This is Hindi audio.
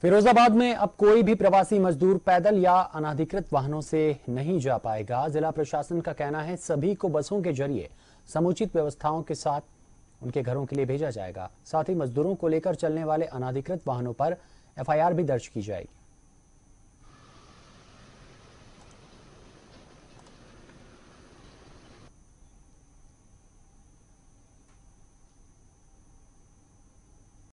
फिरोजाबाद में अब कोई भी प्रवासी मजदूर पैदल या अनाधिकृत वाहनों से नहीं जा पाएगा जिला प्रशासन का कहना है सभी को बसों के जरिए समुचित व्यवस्थाओं के साथ उनके घरों के लिए भेजा जाएगा साथ ही मजदूरों को लेकर चलने वाले अनाधिकृत वाहनों पर एफआईआर भी दर्ज की जाएगी